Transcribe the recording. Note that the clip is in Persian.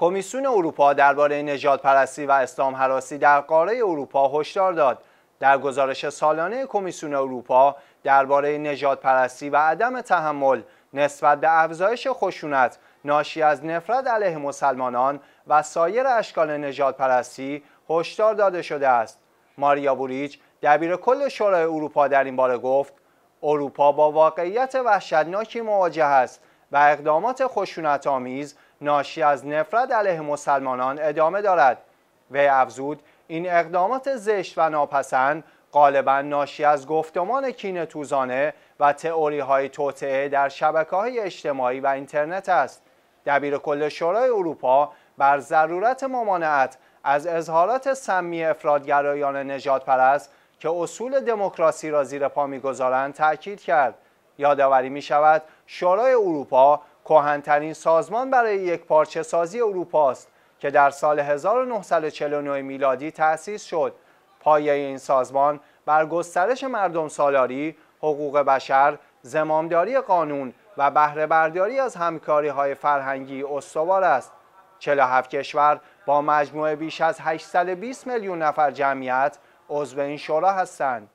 کمیسیون اروپا درباره نجات و اسلام حراسی در قاره اروپا هشدار داد. در گزارش سالانه کمیسیون اروپا درباره نجات و عدم تحمل نسبت به افزایش خشونت ناشی از نفرت علیه مسلمانان و سایر اشکال نجات هشدار داده شده است. ماریا بوریچ، دبیر کل شورای اروپا در این باره گفت اروپا با واقعیت وحشتناکی مواجه است و اقدامات خشونت آمیز ناشی از نفرت علیه مسلمانان ادامه دارد وی افزود این اقدامات زشت و ناپسند غالبا ناشی از گفتمان کین توزانه و تئوری های توطعه در شبکه های اجتماعی و اینترنت است دبیر کل شورای اروپا بر ضرورت ممانعت از اظهارات سمی افرادگرایان نجات پرست که اصول دموکراسی را زیر پا میگذارند تاکید کرد یادآوری می شود شورای اروپا کهنترین سازمان برای یک پارچه سازی اروپا است که در سال 1949 میلادی تأسیس شد. پایه این سازمان بر گسترش مردم سالاری، حقوق بشر، زمامداری قانون و بهره برداری از همکاری های فرهنگی استوار است. 47 کشور با مجموعه بیش از 820 میلیون نفر جمعیت عضو این شورا هستند.